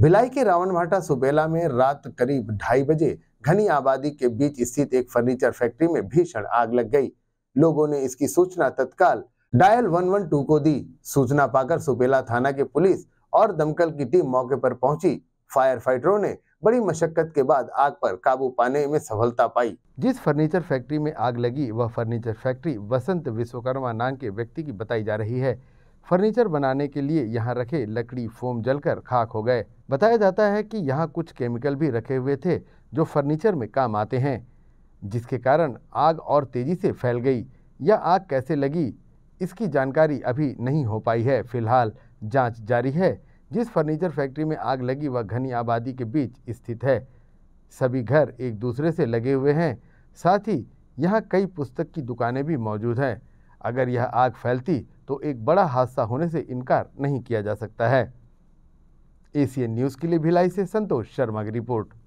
भिलाई के रावण भाटा सुबेला में रात करीब ढाई बजे घनी आबादी के बीच स्थित एक फर्नीचर फैक्ट्री में भीषण आग लग गई लोगों ने इसकी सूचना तत्काल डायल 112 को दी सूचना पाकर सुबेला थाना के पुलिस और दमकल की टीम मौके पर पहुंची फायर फाइटरों ने बड़ी मशक्कत के बाद आग पर काबू पाने में सफलता पाई जिस फर्नीचर फैक्ट्री में आग लगी वह फर्नीचर फैक्ट्री वसंत विश्वकर्मा नाम के व्यक्ति की बताई जा रही है फर्नीचर बनाने के लिए यहाँ रखे लकड़ी फोम जलकर खाक हो गए बताया जाता है कि यहाँ कुछ केमिकल भी रखे हुए थे जो फर्नीचर में काम आते हैं जिसके कारण आग और तेज़ी से फैल गई या आग कैसे लगी इसकी जानकारी अभी नहीं हो पाई है फिलहाल जांच जारी है जिस फर्नीचर फैक्ट्री में आग लगी वह घनी आबादी के बीच स्थित है सभी घर एक दूसरे से लगे हुए हैं साथ ही यहाँ कई पुस्तक की दुकानें भी मौजूद हैं अगर यह आग फैलती तो एक बड़ा हादसा होने से इनकार नहीं किया जा सकता है एशियन न्यूज़ के लिए भिलाई से संतोष शर्मा की रिपोर्ट